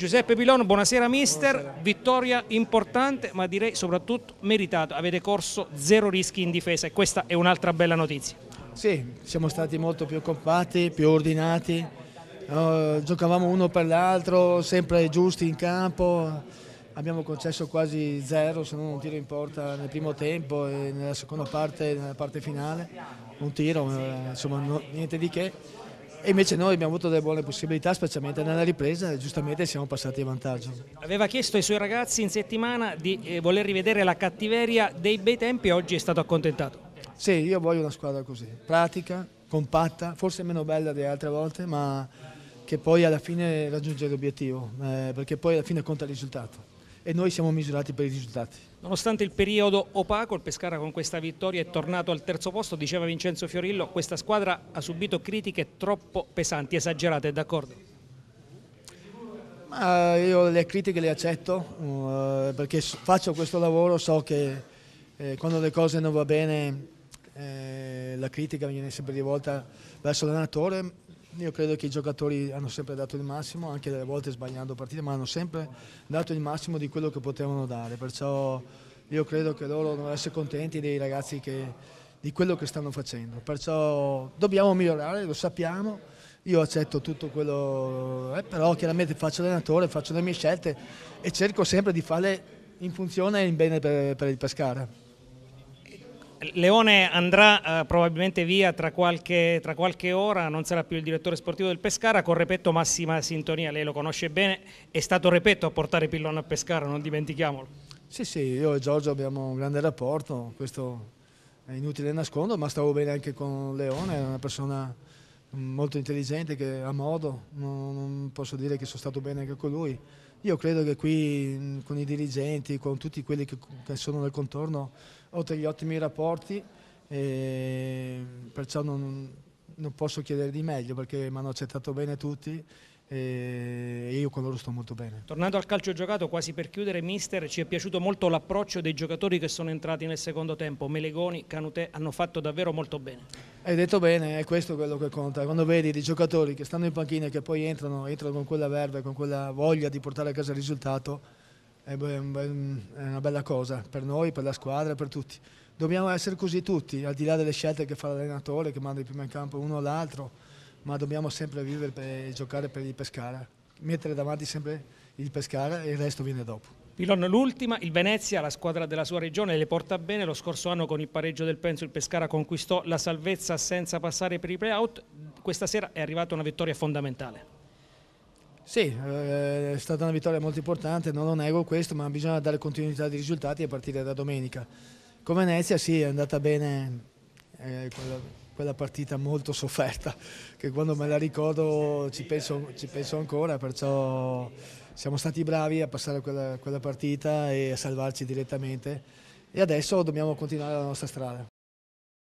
Giuseppe Pilon, buonasera mister, buonasera. vittoria importante ma direi soprattutto meritata, avete corso zero rischi in difesa e questa è un'altra bella notizia. Sì, siamo stati molto più compatti, più ordinati, uh, giocavamo uno per l'altro, sempre giusti in campo, abbiamo concesso quasi zero se non un tiro in porta nel primo tempo e nella seconda parte, nella parte finale, un tiro, uh, insomma no, niente di che e invece noi abbiamo avuto delle buone possibilità, specialmente nella ripresa, e giustamente siamo passati a vantaggio. Aveva chiesto ai suoi ragazzi in settimana di eh, voler rivedere la cattiveria dei bei tempi e oggi è stato accontentato. Sì, io voglio una squadra così, pratica, compatta, forse meno bella delle altre volte, ma che poi alla fine raggiunge l'obiettivo, eh, perché poi alla fine conta il risultato e noi siamo misurati per i risultati. Nonostante il periodo opaco, il Pescara con questa vittoria è tornato al terzo posto, diceva Vincenzo Fiorillo, questa squadra ha subito critiche troppo pesanti, esagerate, è d'accordo? Ma io le critiche le accetto eh, perché faccio questo lavoro, so che eh, quando le cose non va bene eh, la critica viene sempre rivolta verso l'allenatore, io credo che i giocatori hanno sempre dato il massimo, anche delle volte sbagliando partite, ma hanno sempre dato il massimo di quello che potevano dare, perciò io credo che loro devono essere contenti dei ragazzi che, di quello che stanno facendo, perciò dobbiamo migliorare, lo sappiamo, io accetto tutto quello, eh, però chiaramente faccio allenatore, faccio le mie scelte e cerco sempre di farle in funzione e in bene per, per il Pescara. Leone andrà eh, probabilmente via tra qualche, tra qualche, ora, non sarà più il direttore sportivo del Pescara, con Repetto massima sintonia, lei lo conosce bene, è stato Repetto a portare Pillon a Pescara, non dimentichiamolo. Sì, sì, io e Giorgio abbiamo un grande rapporto, questo è inutile nascondo, ma stavo bene anche con Leone, è una persona molto intelligente che ha modo, non, non posso dire che sono stato bene anche con lui. Io credo che qui mm, con i dirigenti, con tutti quelli che, che sono nel contorno, ho degli ottimi rapporti, ehm, perciò non, non posso chiedere di meglio perché mi hanno accettato bene tutti e eh, io con loro sto molto bene. Tornando al calcio giocato, quasi per chiudere, mister, ci è piaciuto molto l'approccio dei giocatori che sono entrati nel secondo tempo, Melegoni, Canutè, hanno fatto davvero molto bene. Hai detto bene, è questo quello che conta, quando vedi dei giocatori che stanno in panchina e che poi entrano, entrano con quella verve, con quella voglia di portare a casa il risultato, è una bella cosa per noi, per la squadra, per tutti. Dobbiamo essere così tutti, al di là delle scelte che fa l'allenatore, che manda prima in campo uno o l'altro ma dobbiamo sempre vivere e giocare per il Pescara, mettere davanti sempre il Pescara e il resto viene dopo. Pilon l'ultima, il Venezia, la squadra della sua regione, le porta bene. Lo scorso anno con il pareggio del Penso il Pescara conquistò la salvezza senza passare per i play-out. Questa sera è arrivata una vittoria fondamentale. Sì, eh, è stata una vittoria molto importante, non lo nego questo, ma bisogna dare continuità di risultati a partire da domenica. Con Venezia sì, è andata bene eh, quella partita molto sofferta che quando me la ricordo ci penso, ci penso ancora, perciò siamo stati bravi a passare quella, quella partita e a salvarci direttamente e adesso dobbiamo continuare la nostra strada.